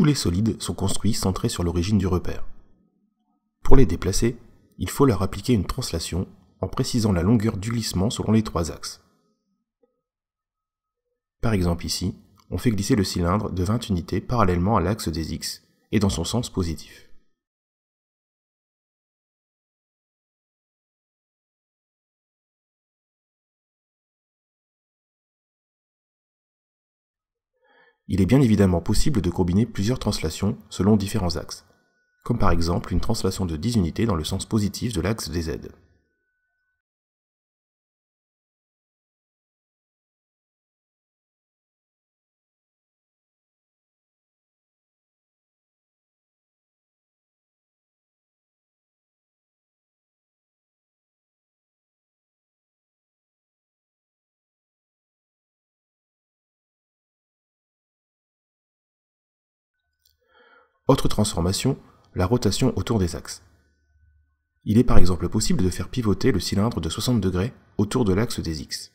tous les solides sont construits centrés sur l'origine du repère. Pour les déplacer, il faut leur appliquer une translation en précisant la longueur du glissement selon les trois axes. Par exemple ici, on fait glisser le cylindre de 20 unités parallèlement à l'axe des X et dans son sens positif. il est bien évidemment possible de combiner plusieurs translations selon différents axes, comme par exemple une translation de 10 unités dans le sens positif de l'axe des z. Autre transformation, la rotation autour des axes. Il est par exemple possible de faire pivoter le cylindre de 60 degrés autour de l'axe des X.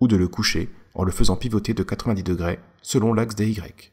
ou de le coucher en le faisant pivoter de 90 degrés selon l'axe des Y.